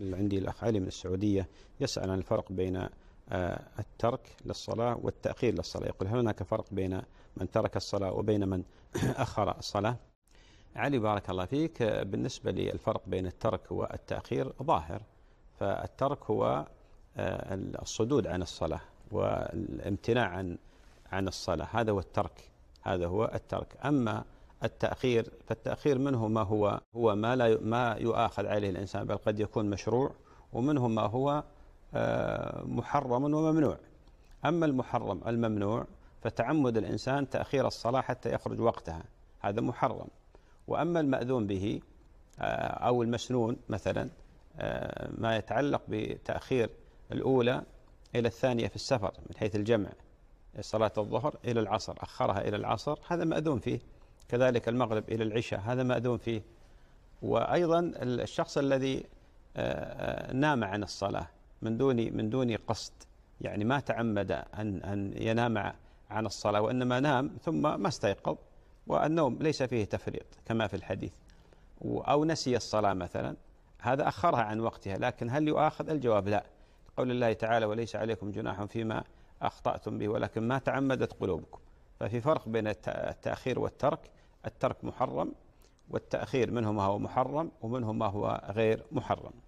عندي الأخ علي من السعودية يسأل عن الفرق بين آه، الترك للصلاة والتأخير للصلاة يقول هل هناك فرق بين من ترك الصلاة وبين من أخر الصلاة علي بارك الله فيك بالنسبة للفرق بين الترك والتأخير ظاهر فالترك هو آه، الصدود عن الصلاة والامتناع عن عن الصلاة هذا هو الترك هذا هو الترك أما التأخير فالتأخير منه ما هو هو ما لا ما يؤاخذ عليه الإنسان بل قد يكون مشروع ومنه ما هو آه، محرم وممنوع أما المحرم الممنوع فتعمد الإنسان تأخير الصلاة حتى يخرج وقتها هذا محرم وأما المأذون به آه، أو المسنون مثلا آه، ما يتعلق بتأخير الأولى إلى الثانية في السفر من حيث الجمع صلاة الظهر إلى العصر أخرها إلى العصر هذا مأذون فيه كذلك المغرب إلى العشاء هذا مأذون فيه وأيضا الشخص الذي آه، آه، نام عن الصلاة من دون من دون قصد يعني ما تعمد أن أن ينام عن الصلاة وإنما نام ثم ما استيقظ والنوم ليس فيه تفريط كما في الحديث أو نسي الصلاة مثلا هذا أخرها عن وقتها لكن هل يؤاخذ الجواب لا قول الله تعالى وليس عليكم جناح فيما أخطأتم به ولكن ما تعمدت قلوبكم ففي فرق بين التأخير والترك الترك محرم والتأخير منه ما هو محرم ومنه ما هو غير محرم